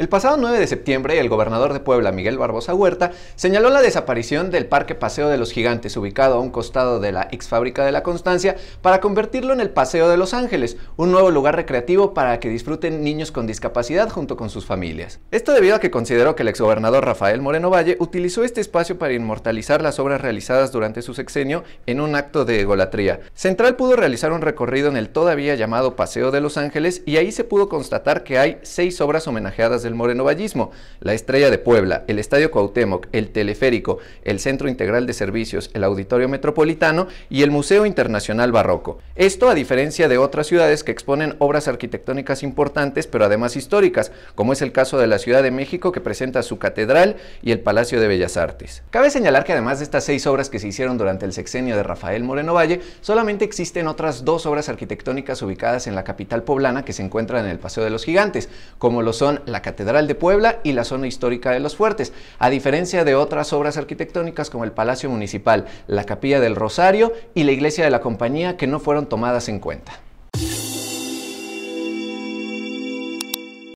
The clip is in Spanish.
El pasado 9 de septiembre, el gobernador de Puebla, Miguel Barbosa Huerta, señaló la desaparición del Parque Paseo de los Gigantes, ubicado a un costado de la ex fábrica de la Constancia, para convertirlo en el Paseo de los Ángeles, un nuevo lugar recreativo para que disfruten niños con discapacidad junto con sus familias. Esto debido a que consideró que el ex exgobernador Rafael Moreno Valle utilizó este espacio para inmortalizar las obras realizadas durante su sexenio en un acto de egolatría. Central pudo realizar un recorrido en el todavía llamado Paseo de los Ángeles y ahí se pudo constatar que hay seis obras homenajeadas de moreno morenovallismo, la Estrella de Puebla, el Estadio Cuauhtémoc, el Teleférico, el Centro Integral de Servicios, el Auditorio Metropolitano y el Museo Internacional Barroco. Esto a diferencia de otras ciudades que exponen obras arquitectónicas importantes pero además históricas, como es el caso de la Ciudad de México que presenta su catedral y el Palacio de Bellas Artes. Cabe señalar que además de estas seis obras que se hicieron durante el sexenio de Rafael Moreno Valle, solamente existen otras dos obras arquitectónicas ubicadas en la capital poblana que se encuentran en el Paseo de los Gigantes, como lo son la Catedral Catedral de Puebla y la zona histórica de los fuertes, a diferencia de otras obras arquitectónicas como el Palacio Municipal, la Capilla del Rosario y la Iglesia de la Compañía que no fueron tomadas en cuenta.